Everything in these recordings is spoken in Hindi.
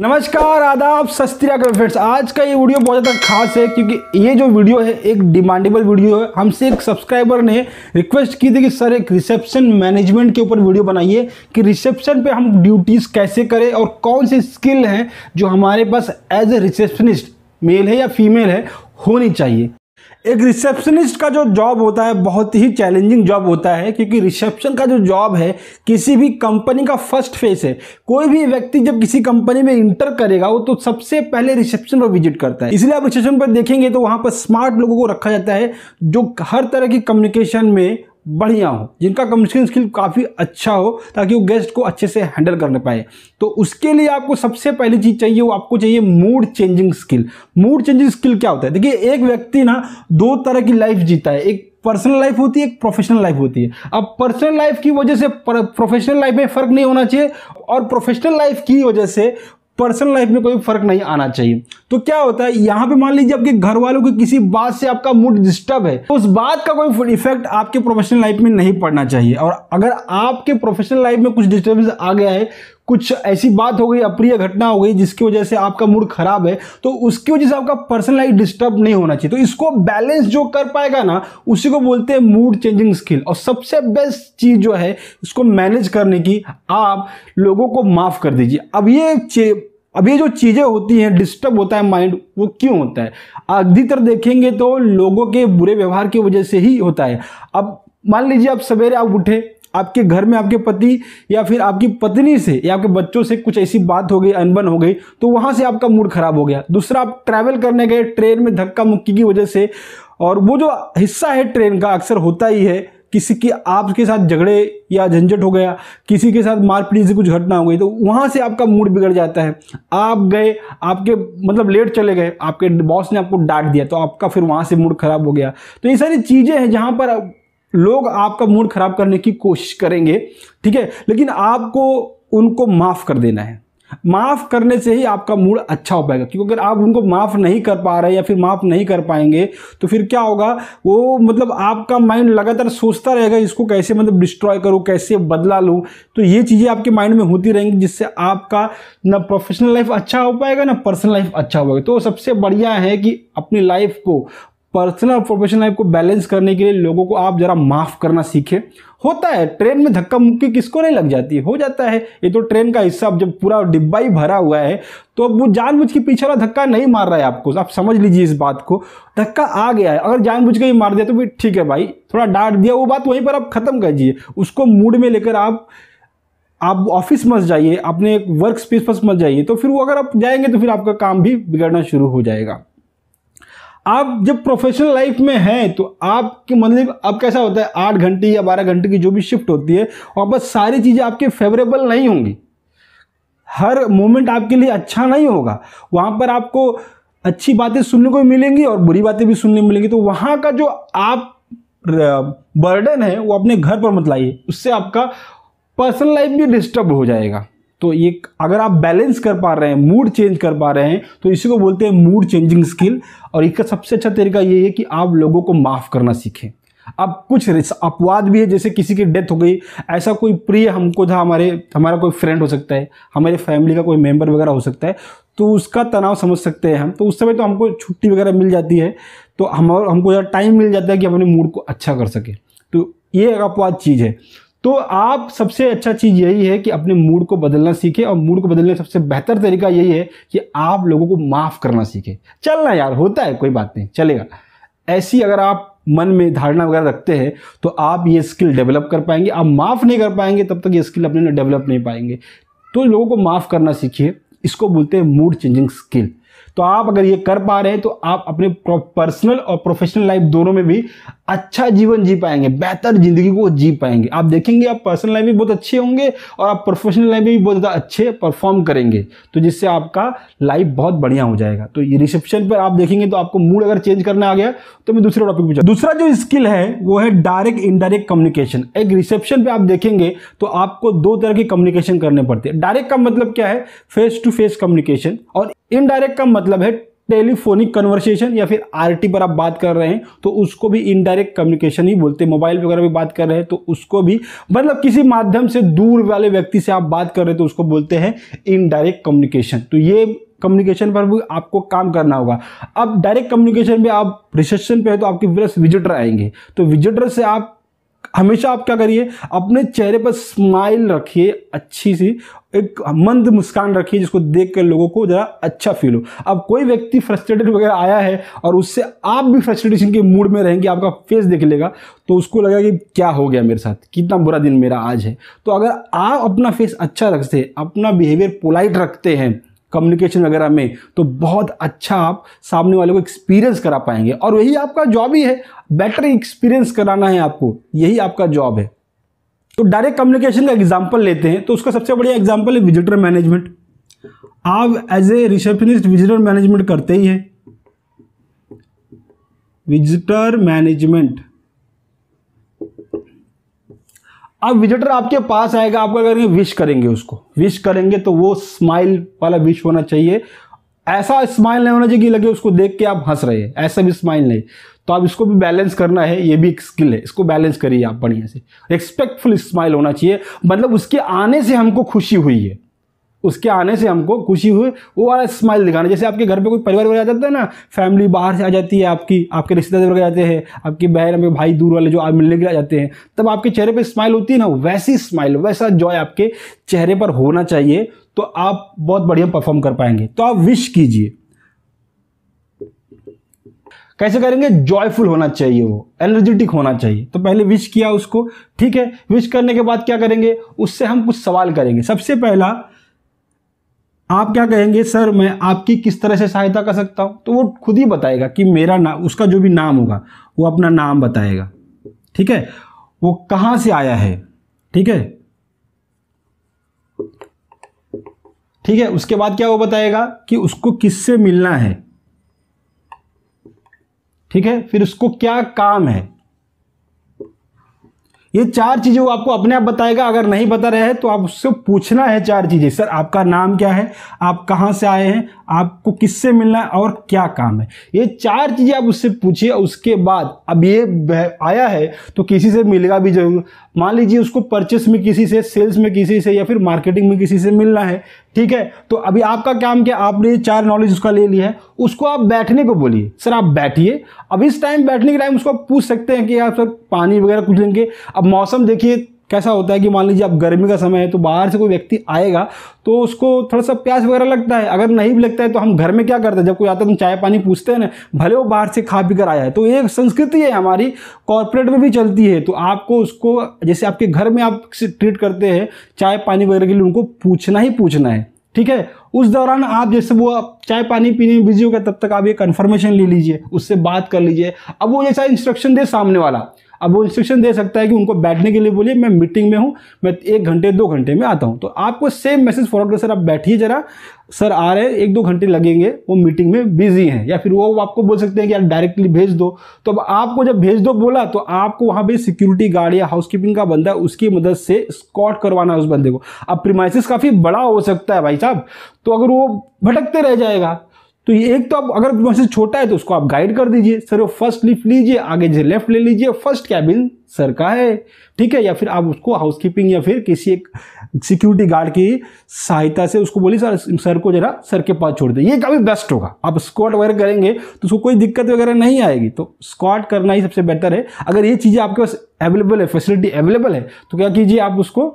नमस्कार आदाब सस्तिरा फ्रेंड्स आज का ये वीडियो बहुत ज़्यादा खास है क्योंकि ये जो वीडियो है एक डिमांडेबल वीडियो है हमसे एक सब्सक्राइबर ने रिक्वेस्ट की थी कि सर एक रिसेप्शन मैनेजमेंट के ऊपर वीडियो बनाइए कि रिसेप्शन पे हम ड्यूटीज़ कैसे करें और कौन सी स्किल हैं जो हमारे पास एज ए रिसेप्शनिस्ट मेल है या फीमेल है होनी चाहिए एक रिसेप्शनिस्ट का जो जॉब होता है बहुत ही चैलेंजिंग जॉब होता है क्योंकि रिसेप्शन का जो जॉब है किसी भी कंपनी का फर्स्ट फेस है कोई भी व्यक्ति जब किसी कंपनी में इंटर करेगा वो तो सबसे पहले रिसेप्शन पर विजिट करता है इसलिए आप रिसेप्शन पर देखेंगे तो वहाँ पर स्मार्ट लोगों को रखा जाता है जो हर तरह की कम्युनिकेशन में बढ़िया हो जिनका कम्युनिकेशन स्किल काफ़ी अच्छा हो ताकि वो गेस्ट को अच्छे से हैंडल कर पाए तो उसके लिए आपको सबसे पहली चीज़ चाहिए वो आपको चाहिए mood changing skill mood changing skill क्या होता है देखिए एक व्यक्ति ना दो तरह की लाइफ जीता है एक पर्सनल लाइफ होती है एक प्रोफेशनल लाइफ होती है अब पर्सनल लाइफ की वजह से प्रोफेशनल लाइफ में फ़र्क नहीं होना चाहिए और प्रोफेशनल लाइफ की वजह से पर्सनल लाइफ में कोई फर्क नहीं आना चाहिए तो क्या होता है यहाँ पे मान लीजिए आपके घर वालों की किसी बात से आपका मूड डिस्टर्ब है तो उस बात का कोई इफेक्ट आपके प्रोफेशनल लाइफ में नहीं पड़ना चाहिए और अगर आपके प्रोफेशनल लाइफ में कुछ डिस्टर्बेंस आ गया है कुछ ऐसी बात हो गई अप्रिय घटना हो गई जिसकी वजह से आपका मूड खराब है तो उसकी वजह से आपका पर्सनल लाइफ डिस्टर्ब नहीं होना चाहिए तो इसको बैलेंस जो कर पाएगा ना उसी को बोलते हैं मूड चेंजिंग स्किल और सबसे बेस्ट चीज़ जो है उसको मैनेज करने की आप लोगों को माफ़ कर दीजिए अब ये अब ये जो चीज़ें होती हैं डिस्टर्ब होता है माइंड वो क्यों होता है अधिकतर देखेंगे तो लोगों के बुरे व्यवहार की वजह से ही होता है अब मान लीजिए आप सवेरे आप उठे आपके घर में आपके पति या फिर आपकी पत्नी से या आपके बच्चों से कुछ ऐसी बात हो गई अनबन हो गई तो वहाँ से आपका मूड खराब हो गया दूसरा आप ट्रैवल करने गए ट्रेन में धक्का मुक्की की वजह से और वो जो हिस्सा है ट्रेन का अक्सर होता ही है किसी के आपके साथ झगड़े या झंझट हो गया किसी के साथ मारपीट से कुछ घटना हो गई तो वहाँ से आपका मूड बिगड़ जाता है आप गए आपके मतलब लेट चले गए आपके बॉस ने आपको डांट दिया तो आपका फिर वहाँ से मूड खराब हो गया तो ये सारी चीज़ें हैं जहाँ पर लोग आपका मूड खराब करने की कोशिश करेंगे ठीक है लेकिन आपको उनको माफ़ कर देना है माफ़ करने से ही आपका मूड अच्छा हो पाएगा क्योंकि अगर आप उनको माफ़ नहीं कर पा रहे या फिर माफ़ नहीं कर पाएंगे तो फिर क्या होगा वो मतलब आपका माइंड लगातार सोचता रहेगा इसको कैसे मतलब डिस्ट्रॉय करूँ कैसे बदला लूँ तो ये चीज़ें आपके माइंड में होती रहेंगी जिससे आपका ना प्रोफेशनल लाइफ अच्छा हो पाएगा ना पर्सनल लाइफ अच्छा हो पाएगा तो सबसे बढ़िया है कि अपनी लाइफ को पर्सनल और प्रोफेशनल लाइफ को बैलेंस करने के लिए लोगों को आप ज़रा माफ़ करना सीखे होता है ट्रेन में धक्का मुक्की किसको नहीं लग जाती हो जाता है ये तो ट्रेन का हिस्सा जब पूरा डिब्बा ही भरा हुआ है तो अब वो जानबूझ के पीछे वाला धक्का नहीं मार रहा है आपको आप समझ लीजिए इस बात को धक्का आ गया है अगर जानबूझ के ही मार दिया तो भी ठीक है भाई थोड़ा डांट दिया वो बात वहीं पर आप ख़त्म कर दीजिए उसको मूड में लेकर आप आप ऑफिस मत जाइए अपने वर्क स्पेस पर मत जाइए तो फिर वो अगर आप जाएंगे तो फिर आपका काम भी बिगड़ना शुरू हो जाएगा आप जब प्रोफेशनल लाइफ में हैं तो आपके मतलब अब कैसा होता है आठ घंटे या बारह घंटे की जो भी शिफ्ट होती है और बस सारी चीज़ें आपके फेवरेबल नहीं होंगी हर मोमेंट आपके लिए अच्छा नहीं होगा वहाँ पर आपको अच्छी बातें सुनने को मिलेंगी और बुरी बातें भी सुनने मिलेंगी तो वहाँ का जो आप बर्डन है वो अपने घर पर मत लाइए उससे आपका पर्सनल लाइफ भी डिस्टर्ब हो जाएगा तो ये अगर आप बैलेंस कर पा रहे हैं मूड चेंज कर पा रहे हैं तो इसी को बोलते हैं मूड चेंजिंग स्किल और इसका सबसे अच्छा तरीका ये है कि आप लोगों को माफ़ करना सीखें अब कुछ अपवाद भी है जैसे किसी की डेथ हो गई ऐसा कोई प्रिय हमको था हमारे हमारा कोई फ्रेंड हो सकता है हमारे फैमिली का कोई मेंबर वगैरह हो सकता है तो उसका तनाव समझ सकते हैं हम तो उस समय तो हमको छुट्टी वगैरह मिल जाती है तो हम हमको ज़्यादा टाइम मिल जाता है कि अपने मूड को अच्छा कर सके तो ये एक अपवाद चीज़ है तो आप सबसे अच्छा चीज़ यही है कि अपने मूड को बदलना सीखें और मूड को बदलने का सबसे बेहतर तरीका यही है कि आप लोगों को माफ़ करना सीखें चलना यार होता है कोई बात नहीं चलेगा ऐसी अगर आप मन में धारणा वगैरह रखते हैं तो आप ये स्किल डेवलप कर पाएंगे आप माफ़ नहीं कर पाएंगे तब तक ये स्किल अपने डेवलप नहीं पाएंगे तो लोगों को माफ़ करना सीखिए इसको बोलते हैं मूड चेंजिंग स्किल तो आप अगर ये कर पा रहे हैं तो आप अपने पर्सनल और प्रोफेशनल लाइफ दोनों में भी अच्छा जीवन जी पाएंगे बेहतर जिंदगी को जी पाएंगे आप देखेंगे आप पर्सनल लाइफ भी बहुत अच्छे होंगे और आप प्रोफेशनल लाइफ में भी बहुत ज़्यादा अच्छे परफॉर्म करेंगे तो जिससे आपका लाइफ बहुत बढ़िया हो जाएगा तो ये रिसेप्शन पर आप देखेंगे तो आपको मूड अगर चेंज करना आ गया तो मैं दूसरे टॉपिक पूछा दूसरा जो स्किल है वो है डायरेक्ट इनडायरेक्ट कम्युनिकेशन एक रिसेप्शन पर आप देखेंगे तो आपको दो तरह के कम्युनिकेशन करने पड़ते हैं डायरेक्ट का मतलब क्या है फेस टू फेस कम्युनिकेशन और इनडायरेक्ट का मतलब है टेलीफोनिक कन्वर्सेशन या फिर आरटी पर आप बात कर रहे हैं तो उसको भी इनडायरेक्ट कम्युनिकेशन ही बोलते हैं मोबाइल वगैरह भी बात कर रहे हैं तो उसको भी मतलब किसी माध्यम से दूर वाले व्यक्ति से आप बात कर रहे हैं तो उसको बोलते हैं इनडायरेक्ट कम्युनिकेशन तो ये कम्युनिकेशन पर भी आपको काम करना होगा अब डायरेक्ट कम्युनिकेशन में आप रिसेप्शन पे है तो आपके प्लस विजिटर आएंगे तो विजिटर से आप हमेशा आप क्या करिए अपने चेहरे पर स्माइल रखिए अच्छी सी एक मंद मुस्कान रखिए जिसको देख कर लोगों को ज़रा अच्छा फील हो अब कोई व्यक्ति फ्रस्ट्रेटेड वगैरह आया है और उससे आप भी फ्रस्ट्रेटेशन के मूड में रहेंगे आपका फेस देख लेगा तो उसको लगेगा कि क्या हो गया मेरे साथ कितना बुरा दिन मेरा आज है तो अगर आप अपना फेस अच्छा रखते अपना बिहेवियर पोलाइट रखते हैं कम्युनिकेशन वगैरह में तो बहुत अच्छा आप सामने वाले को एक्सपीरियंस करा पाएंगे और वही आपका जॉब ही है बेटर एक्सपीरियंस कराना है आपको यही आपका जॉब है तो डायरेक्ट कम्युनिकेशन का एग्जाम्पल लेते हैं तो उसका सबसे बढ़िया एग्जाम्पल है विजिटर मैनेजमेंट आप as a receptionist visitor management करते ही है विजिटर मैनेजमेंट अब विजिटर आपके पास आएगा अगर ये विश करेंगे उसको विश करेंगे तो वो स्माइल वाला विश होना चाहिए ऐसा स्माइल नहीं होना चाहिए कि लगे उसको देख के आप हंस रहे हैं ऐसा भी स्माइल नहीं तो आप इसको भी बैलेंस करना है ये भी एक स्किल है इसको बैलेंस करिए आप बढ़िया से रिस्पेक्टफुल स्माइल होना चाहिए मतलब उसके आने से हमको खुशी हुई है उसके आने से हमको खुशी हुई वो वाला स्माइल दिखाना जैसे आपके घर पे कोई परिवार वगैरह आ जाता है ना फैमिली बाहर से आ जाती है आपकी आपके रिश्तेदार वगैरह आते हैं आपकी बहन आपके भाई दूर वाले जो आप मिलने के लिए आ जाते हैं तब आपके चेहरे पे स्माइल होती है ना वैसी स्माइल वैसा जॉय आपके चेहरे पर होना चाहिए तो आप बहुत बढ़िया परफॉर्म कर पाएंगे तो आप विश कीजिए कैसे करेंगे जॉयफुल होना चाहिए वो एनर्जेटिक होना चाहिए तो पहले विश किया उसको ठीक है विश करने के बाद क्या करेंगे उससे हम कुछ सवाल करेंगे सबसे पहला आप क्या कहेंगे सर मैं आपकी किस तरह से सहायता कर सकता हूँ तो वो खुद ही बताएगा कि मेरा नाम उसका जो भी नाम होगा वो अपना नाम बताएगा ठीक है वो कहाँ से आया है ठीक है ठीक है उसके बाद क्या वो बताएगा कि उसको किससे मिलना है ठीक है फिर उसको क्या काम है ये चार चीज़ें वो आपको अपने आप बताएगा अगर नहीं बता रहे हैं तो आप उससे पूछना है चार चीज़ें सर आपका नाम क्या है आप कहाँ से आए हैं आपको किससे मिलना है और क्या काम है ये चार चीज़ें आप उससे पूछिए उसके बाद अब ये आया है तो किसी से मिलेगा भी जरूर मान लीजिए उसको परचेस में किसी से सेल्स में किसी से या फिर मार्केटिंग में किसी से मिलना है ठीक है तो अभी आपका काम क्या आपने चार नॉलेज उसका ले लिया है उसको आप बैठने को बोलिए सर आप बैठिए अब इस टाइम बैठने के टाइम उसको आप पूछ सकते हैं कि आप सर पानी वगैरह कुछ लेंगे अब मौसम देखिए कैसा होता है कि मान लीजिए अब गर्मी का समय है तो बाहर से कोई व्यक्ति आएगा तो उसको थोड़ा सा प्यास वगैरह लगता है अगर नहीं भी लगता है तो हम घर में क्या करते हैं जब कोई आता है तो चाय पानी पूछते हैं ना भले वो बाहर से खा पी कर आया है तो ये संस्कृति है हमारी कॉरपोरेट में भी चलती है तो आपको उसको जैसे आपके घर में आप ट्रीट करते हैं चाय पानी वगैरह के लिए उनको पूछना ही पूछना है ठीक है उस दौरान आप जैसे वो चाय पानी पीने में बिजी होगा तब तक आप ये कन्फर्मेशन ले लीजिए उससे बात कर लीजिए अब वो जैसा इंस्ट्रक्शन दे सामने वाला अब वो इंस्ट्रक्शन दे सकता है कि उनको बैठने के लिए बोलिए मैं मीटिंग में हूँ मैं एक घंटे दो घंटे में आता हूँ तो आपको सेम मैसेज फॉरवर्ड कर सर आप बैठिए जरा सर आ रहे हैं एक दो घंटे लगेंगे वो मीटिंग में बिजी हैं या फिर वो आपको बोल सकते हैं कि यार डायरेक्टली भेज दो तो अब आपको जब भेज दो बोला तो आपको वहाँ पर सिक्योरिटी गार्ड या हाउसकीपिंग का बंदा उसकी मदद से स्कॉट करवाना है उस बंदे को अब प्रीमाइसिस काफ़ी बड़ा हो सकता है भाई साहब तो अगर वो भटकते रह जाएगा तो ये एक तो आप अगर मैसेज छोटा है तो उसको आप गाइड कर दीजिए सर वो फर्स्ट लिफ्ट लीजिए आगे जो लेफ्ट ले लीजिए फर्स्ट कैबिन सर का है ठीक है या फिर आप उसको हाउसकीपिंग या फिर किसी एक सिक्योरिटी गार्ड की सहायता से उसको बोलिए सर सर को जरा सर के पास छोड़ दे ये काफ़ी बेस्ट होगा आप स्क्वाट वगैरह करेंगे तो उसको कोई दिक्कत वगैरह नहीं आएगी तो स्क्वाट करना ही सबसे बेटर है अगर ये चीज़ें आपके पास अवेलेबल है फैसिलिटी अवेलेबल है तो क्या कीजिए आप उसको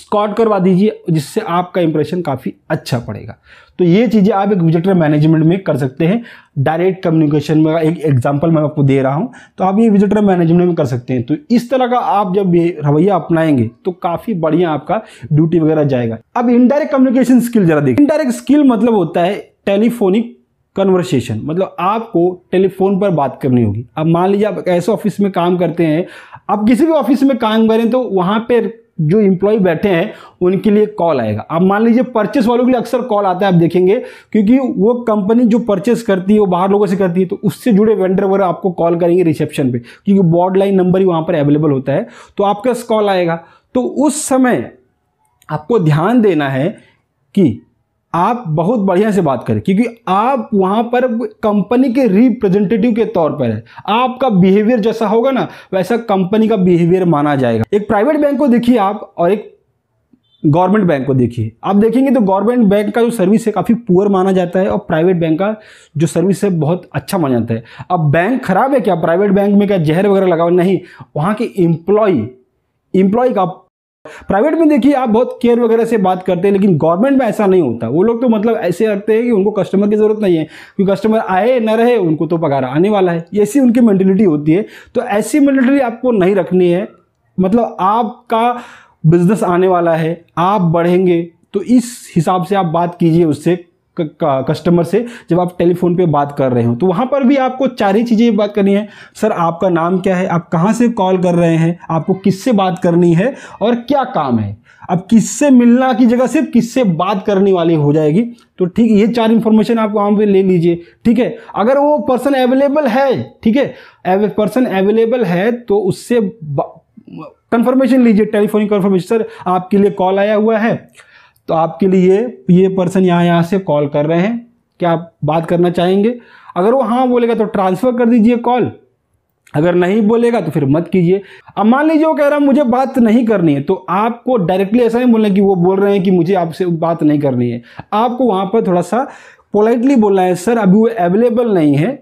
स्कॉट करवा दीजिए जिससे आपका इंप्रेशन काफ़ी अच्छा पड़ेगा तो ये चीज़ें आप एक विजिटर मैनेजमेंट में कर सकते हैं डायरेक्ट कम्युनिकेशन में एक एग्जांपल मैं आपको दे रहा हूँ तो आप ये विजिटर मैनेजमेंट में कर सकते हैं तो इस तरह का आप जब ये रवैया अपनाएंगे तो काफ़ी बढ़िया आपका ड्यूटी वगैरह जाएगा अब इनडायरेक्ट कम्युनिकेशन स्किल ज़रा देखिए इनडायरेक्ट स्किल मतलब होता है टेलीफोनिक कन्वर्सेशन मतलब आपको टेलीफोन पर बात करनी होगी अब मान लीजिए आप ऐसे ऑफिस में काम करते हैं आप किसी भी ऑफिस में काम करें तो वहाँ पर जो इम्प्लॉय बैठे हैं उनके लिए कॉल आएगा अब मान लीजिए परचेस वालों के लिए अक्सर कॉल आता है आप देखेंगे क्योंकि वो कंपनी जो परचेस करती है वो बाहर लोगों से करती है तो उससे जुड़े वेंडर वगैरह आपको कॉल करेंगे रिसेप्शन पे क्योंकि बॉर्ड लाइन नंबर ही वहाँ पर अवेलेबल होता है तो आपका कॉल आएगा तो उस समय आपको ध्यान देना है कि आप बहुत बढ़िया से बात करें क्योंकि आप वहां पर कंपनी के रिप्रेजेंटेटिव के तौर पर है आपका बिहेवियर जैसा होगा ना वैसा कंपनी का बिहेवियर माना जाएगा एक प्राइवेट बैंक को देखिए आप और एक गवर्नमेंट बैंक को देखिए आप देखेंगे तो गवर्नमेंट बैंक का जो सर्विस है काफ़ी पुअर माना जाता है और प्राइवेट बैंक का जो सर्विस है बहुत अच्छा माना जाता है अब बैंक खराब है क्या प्राइवेट बैंक में क्या जहर वगैरह लगा हुआ नहीं वहाँ के एम्प्लॉय एम्प्लॉय का प्राइवेट में देखिए आप बहुत केयर वगैरह से बात करते हैं लेकिन गवर्नमेंट में ऐसा नहीं होता वो लोग तो मतलब ऐसे रखते हैं कि उनको कस्टमर की ज़रूरत नहीं है क्योंकि कस्टमर आए न रहे उनको तो पगार आने वाला है ऐसी उनकी मैंटेलिटी होती है तो ऐसी मैंटेलिटी आपको नहीं रखनी है मतलब आपका बिजनेस आने वाला है आप बढ़ेंगे तो इस हिसाब से आप बात कीजिए उससे कस्टमर से जब आप टेलीफोन पे बात कर रहे हो तो वहाँ पर भी आपको चार ही चीज़ें बात करनी है सर आपका नाम क्या है आप कहाँ से कॉल कर रहे हैं आपको किससे बात करनी है और क्या काम है अब किससे मिलना की जगह सिर्फ किससे बात करने वाली हो जाएगी तो ठीक ये चार इन्फॉर्मेशन आप वहाँ पे ले लीजिए ठीक है अगर वो पर्सन अवेलेबल है ठीक है पर्सन अवेलेबल है तो उससे कन्फर्मेशन लीजिए टेलीफोनिक कन्फर्मेशन सर आपके लिए कॉल आया हुआ है तो आपके लिए ये पर्सन यहाँ यहाँ से कॉल कर रहे हैं क्या आप बात करना चाहेंगे अगर वो हाँ बोलेगा तो ट्रांसफ़र कर दीजिए कॉल अगर नहीं बोलेगा तो फिर मत कीजिए अब मान लीजिए वो कह रहा है मुझे बात नहीं करनी है तो आपको डायरेक्टली ऐसा नहीं बोलना कि वो बोल रहे हैं कि मुझे आपसे बात नहीं करनी है आपको वहाँ पर थोड़ा सा पोलाइटली बोलना है सर अभी वो अवेलेबल नहीं है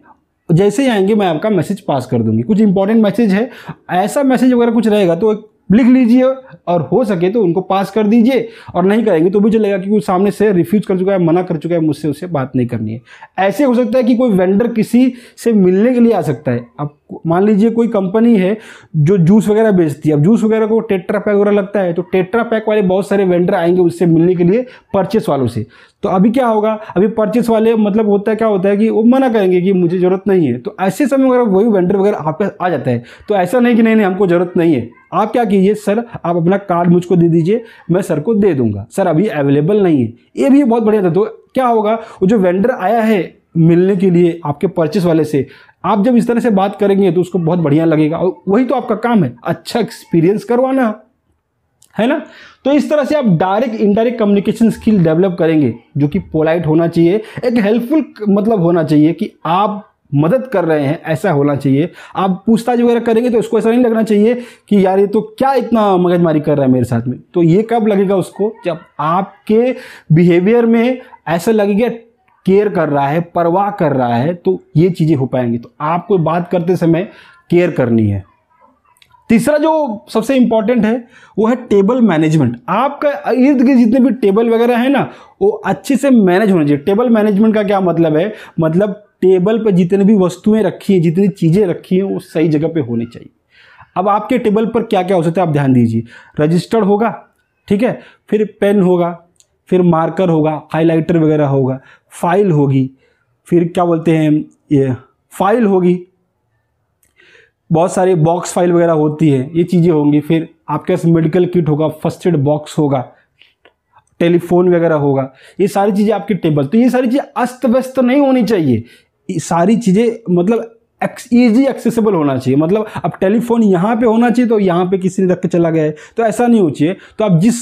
जैसे ही आएंगे मैं आपका मैसेज पास कर दूंगी कुछ इंपॉर्टेंट मैसेज है ऐसा मैसेज वगैरह कुछ रहेगा तो एक लिख लीजिए और हो सके तो उनको पास कर दीजिए और नहीं करेंगे तो भी चलेगा क्योंकि सामने से रिफ्यूज़ कर चुका है मना कर चुका है मुझसे उसे बात नहीं करनी है ऐसे हो सकता है कि कोई वेंडर किसी से मिलने के लिए आ सकता है अब मान लीजिए कोई कंपनी है जो जूस वगैरह बेचती है अब जूस वगैरह को टेट्रा पैक वगैरह लगता है तो टेट्रा पैक वाले बहुत सारे वेंडर आएंगे उससे मिलने के लिए परचेस वालों से तो अभी क्या होगा अभी परचेस वाले मतलब होता है क्या होता है कि वो मना करेंगे कि मुझे ज़रूरत नहीं है तो ऐसे समय अगर वही वेंडर वगैरह आप आ जाता है तो ऐसा नहीं कि नहीं नहीं हमको ज़रूरत नहीं है आप क्या कीजिए सर आप अपना कार्ड मुझको दे दीजिए मैं सर को दे दूंगा सर अभी अवेलेबल नहीं है ये भी बहुत बढ़िया था तो क्या होगा वो जो वेंडर आया है मिलने के लिए आपके परचेस वाले से आप जब इस तरह से बात करेंगे तो उसको बहुत बढ़िया लगेगा और वही तो आपका काम है अच्छा एक्सपीरियंस करवाना है ना तो इस तरह से आप direct indirect communication skill develop करेंगे जो कि पोलाइट होना चाहिए एक हेल्पफुल मतलब होना चाहिए कि आप मदद कर रहे हैं ऐसा होना चाहिए आप पूछताछ वगैरह करेंगे तो उसको ऐसा नहीं लगना चाहिए कि यार ये तो क्या इतना मगजमारी कर रहा है मेरे साथ में तो ये कब लगेगा उसको जब आपके बिहेवियर में ऐसा लगेगा केयर कर रहा है परवाह कर रहा है तो ये चीज़ें हो पाएंगी तो आपको बात करते समय केयर करनी है तीसरा जो सबसे इम्पॉर्टेंट है वो है टेबल मैनेजमेंट आपका इर्द गिर्द जितने भी टेबल वगैरह है ना वो अच्छे से मैनेज होना चाहिए टेबल मैनेजमेंट का क्या मतलब है मतलब टेबल पर जितने भी वस्तुएं रखी हैं जितनी चीज़ें रखी हैं वो सही जगह पे होनी चाहिए अब आपके टेबल पर क्या क्या हो सकता है आप ध्यान दीजिए रजिस्टर होगा ठीक है फिर पेन होगा फिर मार्कर होगा हाईलाइटर वगैरह होगा फाइल होगी फिर क्या बोलते हैं ये फाइल होगी बहुत सारी बॉक्स फाइल वगैरह होती है ये चीज़ें होंगी फिर आपके पास मेडिकल किट होगा फर्स्ट एड बॉक्स होगा टेलीफोन वगैरह होगा ये सारी चीज़ें आपके टेबल तो ये सारी चीज़ें अस्त व्यस्त नहीं होनी चाहिए सारी चीज़ें मतलब ईजी एक्सेसिबल होना चाहिए मतलब अब टेलीफोन यहाँ पे होना चाहिए तो यहाँ पे किसी ने रख के चला गया है तो ऐसा नहीं हो चाहिए तो आप जिस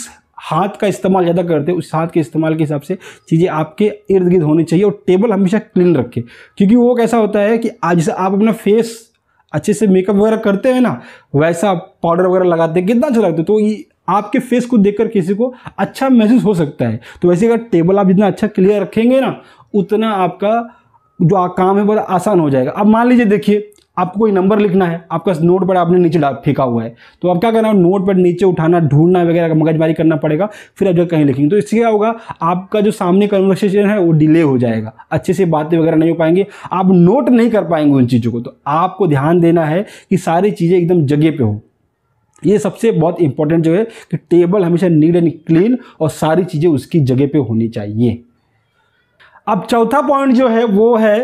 हाथ का इस्तेमाल ज़्यादा करते हैं उस हाथ के इस्तेमाल के हिसाब से चीज़ें आपके इर्द गिर्द होनी चाहिए और टेबल हमेशा क्लीन रखें क्योंकि वो कैसा होता है कि आज जैसे आप अपना फेस अच्छे से मेकअप वगैरह करते हैं ना वैसा पाउडर वगैरह लगाते हैं कितना अच्छा लगता है तो ये आपके फेस को देखकर किसी को अच्छा महसूस हो सकता है तो वैसे अगर टेबल आप जितना अच्छा क्लियर रखेंगे ना उतना आपका जो काम है बहुत आसान हो जाएगा अब मान लीजिए देखिए आपको कोई नंबर लिखना है आपका नोट पर आपने नीचे फेंका हुआ है तो आप क्या करना है नोट पर नीचे उठाना ढूंढना वगैरह मगजमारी करना पड़ेगा फिर आप जो कहीं लिखेंगे तो इससे क्या होगा आपका जो सामने कन्वर्सेशन है वो डिले हो जाएगा अच्छे से बातें वगैरह नहीं हो पाएंगी आप नोट नहीं कर पाएंगे उन चीज़ों को तो आपको ध्यान देना है कि सारी चीज़ें एकदम जगह पर हो ये सबसे बहुत इंपॉर्टेंट जो है कि टेबल हमेशा नीट एंड क्लीन और सारी चीज़ें उसकी जगह पे होनी चाहिए अब चौथा पॉइंट जो है वो है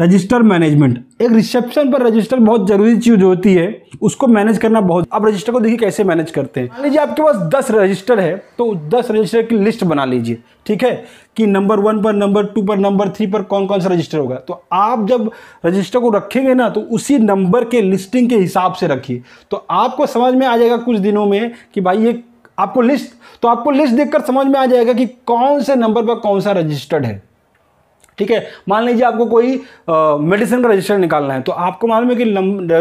रजिस्टर मैनेजमेंट एक रिसेप्शन पर रजिस्टर बहुत जरूरी चीज होती है उसको मैनेज करना बहुत अब रजिस्टर को देखिए कैसे मैनेज करते हैं मान लीजिए आपके पास दस रजिस्टर है तो दस रजिस्टर की लिस्ट बना लीजिए ठीक है कि नंबर वन पर नंबर टू पर नंबर थ्री पर कौन कौन सा रजिस्टर होगा तो आप जब रजिस्टर को रखेंगे ना तो उसी नंबर के लिस्टिंग के हिसाब से रखिए तो आपको समझ में आ जाएगा कुछ दिनों में कि भाई ये आपको लिस्ट तो आपको लिस्ट देखकर समझ में आ जाएगा कि कौन से नंबर पर कौन सा रजिस्टर्ड है ठीक है मान लीजिए आपको कोई मेडिसिन का रजिस्टर निकालना है तो आपको मालूम है कि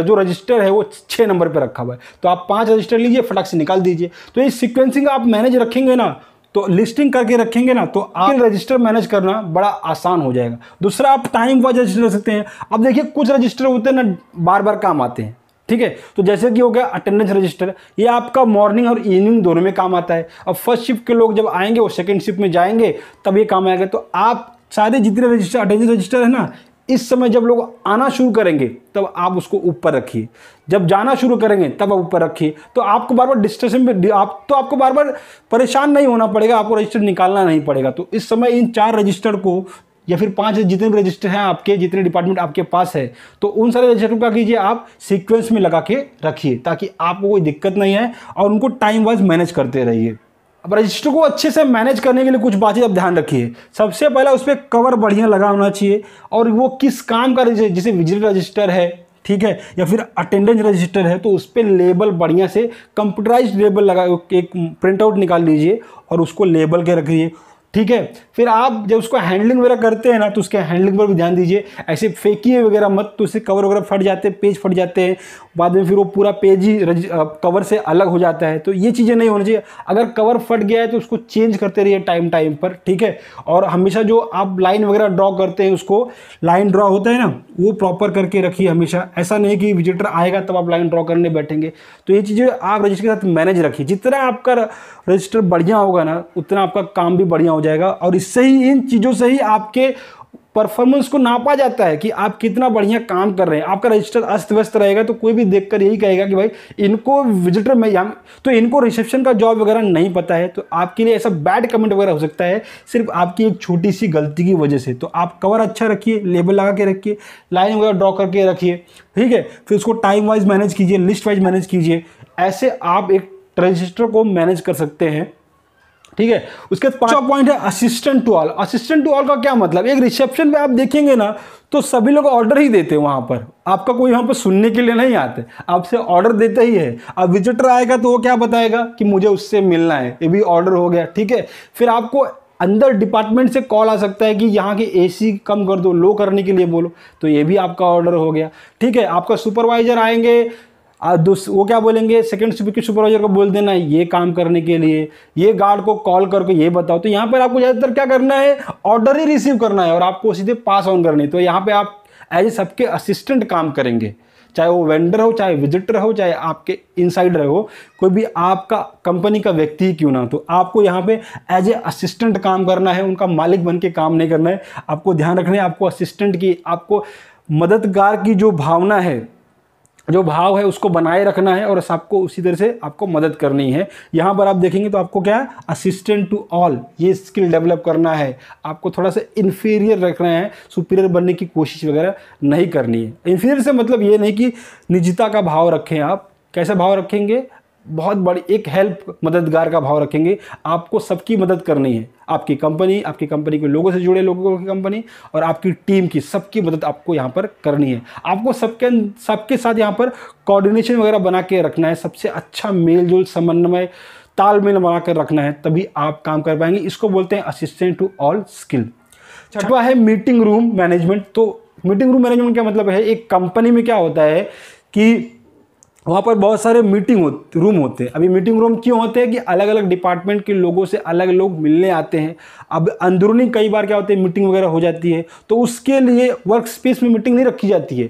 जो रजिस्टर है वो छः नंबर पर रखा हुआ है तो आप पाँच रजिस्टर लीजिए फटाक से निकाल दीजिए तो ये सिक्वेंसिंग आप मैनेज रखेंगे ना तो लिस्टिंग करके रखेंगे ना तो आप रजिस्टर मैनेज करना बड़ा आसान हो जाएगा दूसरा आप टाइम वाइज रजिस्टर कर सकते हैं अब देखिए कुछ रजिस्टर होते हैं ना बार बार काम आते हैं ठीक है तो जैसे कि हो गया अटेंडेंस रजिस्टर ये आपका मॉर्निंग और इवनिंग दोनों में काम आता है अब फर्स्ट शिफ्ट के लोग जब आएंगे और सेकेंड शिफ्ट में जाएंगे तब ये काम आएगा तो आप सारे जितने रजिस्टर अटेंशन रजिस्टर है ना इस समय जब लोग आना शुरू करेंगे तब आप उसको ऊपर रखिए जब जाना शुरू करेंगे तब आप ऊपर रखिए तो आपको बार बार डिस्कशन में आप तो आपको बार बार परेशान नहीं होना पड़ेगा आपको रजिस्टर निकालना नहीं पड़ेगा तो इस समय इन चार रजिस्टर को या फिर पांच जितने भी रजिस्टर हैं आपके जितने डिपार्टमेंट आपके पास है तो उन सारे रजिस्टर का कीजिए आप सीक्वेंस में लगा के रखिए ताकि आपको कोई दिक्कत नहीं है और उनको टाइम वाइज मैनेज करते रहिए अब रजिस्टर को अच्छे से मैनेज करने के लिए कुछ बातें आप ध्यान रखिए सबसे पहला उस पर कवर बढ़िया लगा होना चाहिए और वो किस काम का जैसे विजिट रजिस्टर है ठीक है या फिर अटेंडेंस रजिस्टर है तो उस पर लेबल बढ़िया से कंप्यूटराइज लेबल लगा एक प्रिंट आउट निकाल लीजिए और उसको लेबल के रख लीजिए ठीक है फिर आप जब उसको हैंडलिंग वगैरह करते हैं ना तो उसके हैंडलिंग पर भी ध्यान दीजिए ऐसे फेंकिए वगैरह मत तो उससे कवर वगैरह फट जाते हैं पेज फट जाते हैं बाद में फिर वो पूरा पेज ही कवर से अलग हो जाता है तो ये चीज़ें नहीं होनी चाहिए अगर कवर फट गया है तो उसको चेंज करते रहिए टाइम टाइम पर ठीक है और हमेशा जो आप लाइन वगैरह ड्रॉ करते हैं उसको लाइन ड्रॉ होता है ना वो प्रॉपर करके रखिए हमेशा ऐसा नहीं कि विजिटर आएगा तब आप लाइन ड्रॉ करने बैठेंगे तो ये चीज़ें आप रजिस्टर के साथ मैनेज रखिए जितना आपका रजिस्टर बढ़िया होगा ना उतना आपका काम भी बढ़िया हो जाएगा और इससे ही इन चीज़ों से ही आपके परफॉर्मेंस को नापा जाता है कि आप कितना बढ़िया काम कर रहे हैं आपका रजिस्टर अस्त व्यस्त रहेगा तो कोई भी देखकर यही कहेगा कि भाई इनको विजिटर में या तो इनको रिसेप्शन का जॉब वगैरह नहीं पता है तो आपके लिए ऐसा बैड कमेंट वगैरह हो सकता है सिर्फ आपकी एक छोटी सी गलती की वजह से तो आप कवर अच्छा रखिए लेबल लगा के रखिए लाइन वगैरह ड्रॉ करके रखिए ठीक है फिर उसको टाइम वाइज मैनेज कीजिए लिस्ट वाइज मैनेज कीजिए ऐसे आप एक रजिस्टर को मैनेज कर सकते हैं ठीक है उसके पांचवा पॉइंट है assistant to all assistant to all का क्या मतलब एक रिसेप्शन पे आप देखेंगे ना तो सभी लोग ऑर्डर ही देते हैं वहाँ पर आपका कोई वहाँ पर सुनने के लिए नहीं आते आपसे ऑर्डर देते ही है अब विजिटर आएगा तो वो क्या बताएगा कि मुझे उससे मिलना है ये भी ऑर्डर हो गया ठीक है फिर आपको अंदर डिपार्टमेंट से कॉल आ सकता है कि यहाँ के एसी कम कर दो लो करने के लिए बोलो तो ये भी आपका ऑर्डर हो गया ठीक है आपका सुपरवाइजर आएंगे वो क्या बोलेंगे सेकंड शिफ्ट के सुपरवाइजर को बोल देना ये काम करने के लिए ये गार्ड को कॉल करके ये बताओ तो यहाँ पर आपको ज़्यादातर क्या करना है ऑर्डर ही रिसीव करना है और आपको सीधे पास ऑन करनी है तो यहाँ पर आप एज ए सबके असिस्टेंट काम करेंगे चाहे वो वेंडर हो चाहे विजिटर हो चाहे आपके इनसाइडर हो कोई भी आपका कंपनी का व्यक्ति ही क्यों ना हो तो आपको यहाँ पे एज ए असिस्टेंट काम करना है उनका मालिक बन के काम नहीं करना है आपको ध्यान रखना है आपको असिस्टेंट की आपको मददगार की जो भावना है जो भाव है उसको बनाए रखना है और सबको उसी तरह से आपको मदद करनी है यहाँ पर आप देखेंगे तो आपको क्या है असिस्टेंट टू ऑल ये स्किल डेवलप करना है आपको थोड़ा सा इन्फीरियर रखना है सुपीरियर बनने की कोशिश वगैरह नहीं करनी है इन्फीरियर से मतलब ये नहीं कि निजता का भाव रखें आप कैसे भाव रखेंगे बहुत बड़ी एक हेल्प मददगार का भाव रखेंगे आपको सबकी मदद करनी है आपकी कंपनी आपकी कंपनी के लोगों से जुड़े लोगों की कंपनी और आपकी टीम की सबकी मदद आपको यहाँ पर करनी है आपको सबके सबके साथ यहाँ पर कोऑर्डिनेशन वगैरह बना के रखना है सबसे अच्छा मेल जोल समन्वय तालमेल बना कर रखना है तभी आप काम कर पाएंगे इसको बोलते हैं असिस्टेंट टू ऑल स्किल छठवा है मीटिंग रूम मैनेजमेंट तो मीटिंग रूम मैनेजमेंट क्या मतलब है एक कंपनी में क्या होता है कि वहाँ पर बहुत सारे मीटिंग हो, रूम होते हैं अभी मीटिंग रूम क्यों होते हैं कि अलग अलग डिपार्टमेंट के लोगों से अलग लोग मिलने आते हैं अब अंदरूनी कई बार क्या होते हैं मीटिंग वगैरह हो जाती है तो उसके लिए वर्क स्पेस में मीटिंग नहीं रखी जाती है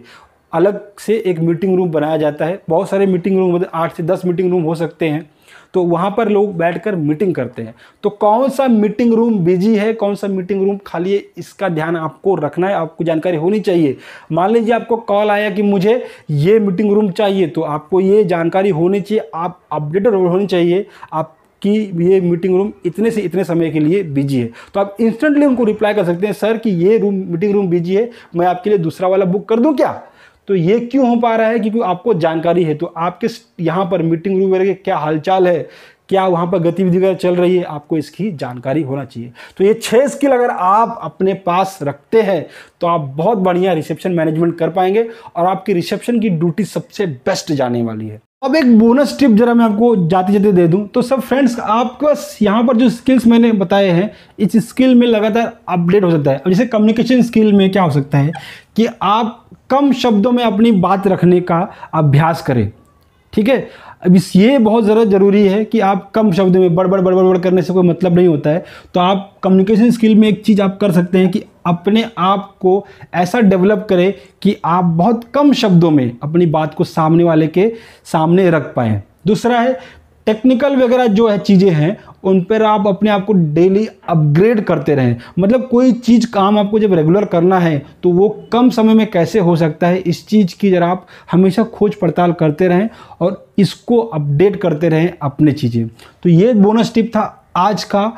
अलग से एक मीटिंग रूम बनाया जाता है बहुत सारे मीटिंग रूम आठ से दस मीटिंग रूम हो सकते हैं तो वहाँ पर लोग बैठकर मीटिंग करते हैं तो कौन सा मीटिंग रूम बिजी है कौन सा मीटिंग रूम खाली है इसका ध्यान आपको रखना है आपको जानकारी होनी चाहिए मान लीजिए आपको कॉल आया कि मुझे ये मीटिंग रूम चाहिए तो आपको ये जानकारी होनी चाहिए आप अपडेटेड होनी चाहिए आप कि ये मीटिंग रूम इतने से इतने समय के लिए बिजी है तो आप इंस्टेंटली उनको रिप्लाई कर सकते हैं सर कि ये रूम मीटिंग रूम बिजी है मैं आपके लिए दूसरा वाला बुक कर दूँ क्या तो ये क्यों हो पा रहा है क्योंकि आपको जानकारी है तो आपके यहाँ पर मीटिंग रूम वगैरह के क्या हालचाल है क्या वहाँ पर गतिविधि वगैरह चल रही है आपको इसकी जानकारी होना चाहिए तो ये छः स्किल अगर आप अपने पास रखते हैं तो आप बहुत बढ़िया रिसेप्शन मैनेजमेंट कर पाएंगे और आपकी रिसेप्शन की ड्यूटी सबसे बेस्ट जाने वाली है अब एक बोनस टिप जरा मैं आपको जाते जाते दे दूं तो सब फ्रेंड्स आपका यहाँ पर जो स्किल्स मैंने बताए हैं इस स्किल में लगातार अपडेट हो सकता है जैसे कम्युनिकेशन स्किल में क्या हो सकता है कि आप कम शब्दों में अपनी बात रखने का अभ्यास करें ठीक है अब इस ये बहुत ज़रा ज़रूरी है कि आप कम शब्दों में बड़बड़ बड़बड़ बड़ करने से कोई मतलब नहीं होता है तो आप कम्युनिकेशन स्किल में एक चीज़ आप कर सकते हैं कि अपने आप को ऐसा डेवलप करें कि आप बहुत कम शब्दों में अपनी बात को सामने वाले के सामने रख पाएँ दूसरा है टेक्निकल वगैरह जो है चीज़ें हैं उन पर आप अपने आप को डेली अपग्रेड करते रहें मतलब कोई चीज़ काम आपको जब रेगुलर करना है तो वो कम समय में कैसे हो सकता है इस चीज़ की ज़रा आप हमेशा खोज पड़ताल करते रहें और इसको अपडेट करते रहें अपने चीज़ें तो ये बोनस टिप था आज का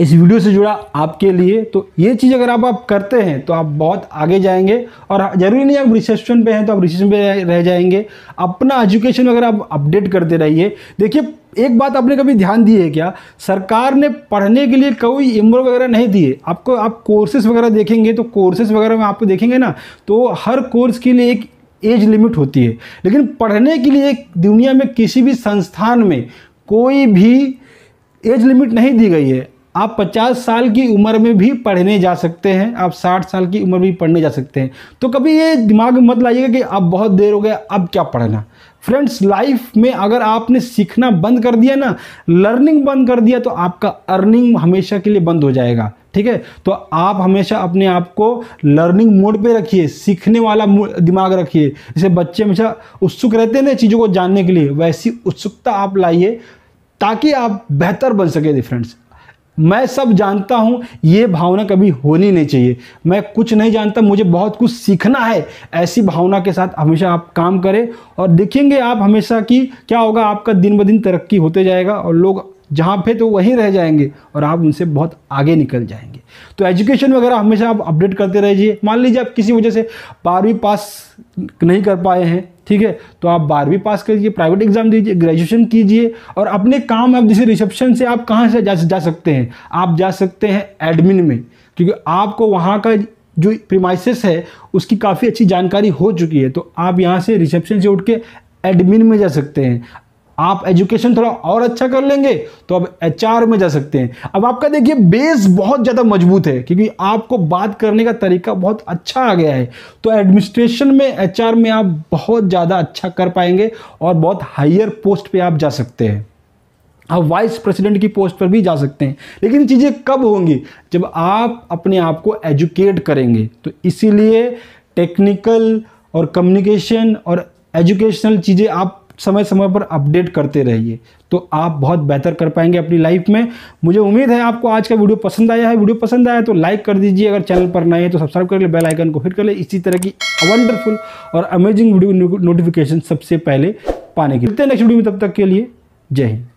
इस वीडियो से जुड़ा आपके लिए तो ये चीज़ अगर आप आप करते हैं तो आप बहुत आगे जाएंगे और ज़रूरी नहीं आप रिसेप्शन पे हैं तो आप रिसेप्शन पे रह जाएंगे अपना एजुकेशन अगर आप अपडेट करते रहिए देखिए एक बात आपने कभी ध्यान दी है क्या सरकार ने पढ़ने के लिए कोई इम्र वगैरह नहीं दिए आपको आप कोर्सेज वगैरह देखेंगे तो कोर्सेज वगैरह में आपको देखेंगे ना तो हर कोर्स के लिए एक एज लिमिट होती है लेकिन पढ़ने के लिए दुनिया में किसी भी संस्थान में कोई भी एज लिमिट नहीं दी गई है आप 50 साल की उम्र में भी पढ़ने जा सकते हैं आप 60 साल की उम्र में भी पढ़ने जा सकते हैं तो कभी ये दिमाग में मत लाइएगा कि अब बहुत देर हो गया अब क्या पढ़ना फ्रेंड्स लाइफ में अगर आपने सीखना बंद कर दिया ना लर्निंग बंद कर दिया तो आपका अर्निंग हमेशा के लिए बंद हो जाएगा ठीक है तो आप हमेशा अपने आप को लर्निंग मोड पे रखिए सीखने वाला दिमाग रखिए जैसे बच्चे हमेशा उत्सुक रहते हैं ना चीज़ों को जानने के लिए वैसी उत्सुकता आप लाइए ताकि आप बेहतर बन सके फ्रेंड्स मैं सब जानता हूँ ये भावना कभी होनी नहीं चाहिए मैं कुछ नहीं जानता मुझे बहुत कुछ सीखना है ऐसी भावना के साथ हमेशा आप काम करें और देखेंगे आप हमेशा कि क्या होगा आपका दिन ब दिन तरक्की होते जाएगा और लोग जहाँ पे तो वहीं रह जाएंगे और आप उनसे बहुत आगे निकल जाएंगे तो एजुकेशन वगैरह हमेशा आप अपडेट करते रहिए मान लीजिए आप किसी वजह से बारहवीं पास नहीं कर पाए हैं ठीक है तो आप बारहवीं पास करिए प्राइवेट एग्जाम दीजिए ग्रेजुएशन कीजिए और अपने काम आप जैसे रिसेप्शन से आप कहाँ से जा, जा सकते हैं आप जा सकते हैं एडमिन में क्योंकि आपको वहाँ का जो प्रीमाइसिस है उसकी काफ़ी अच्छी जानकारी हो चुकी है तो आप यहाँ से रिसेप्शन से उठ के एडमिन में जा सकते हैं आप एजुकेशन थोड़ा और अच्छा कर लेंगे तो अब एच में जा सकते हैं अब आपका देखिए बेस बहुत ज़्यादा मजबूत है क्योंकि आपको बात करने का तरीका बहुत अच्छा आ गया है तो एडमिनिस्ट्रेशन में एच में आप बहुत ज़्यादा अच्छा कर पाएंगे और बहुत हायर पोस्ट पर आप जा सकते हैं आप वाइस प्रेसिडेंट की पोस्ट पर भी जा सकते हैं लेकिन चीज़ें कब होंगी जब आप अपने आप को एजुकेट करेंगे तो इसीलिए टेक्निकल और कम्युनिकेशन और एजुकेशनल चीज़ें आप समय समय पर अपडेट करते रहिए तो आप बहुत बेहतर कर पाएंगे अपनी लाइफ में मुझे उम्मीद है आपको आज का वीडियो पसंद आया है वीडियो पसंद आया तो लाइक कर दीजिए अगर चैनल पर नए हैं तो सब्सक्राइब कर ले बेल आइकन को फिर कर ले इसी तरह की वंडरफुल और अमेजिंग वीडियो नोटिफिकेशन सबसे पहले पाने के लिए नेक्स्ट वीडियो में तब तक के लिए जय हिंद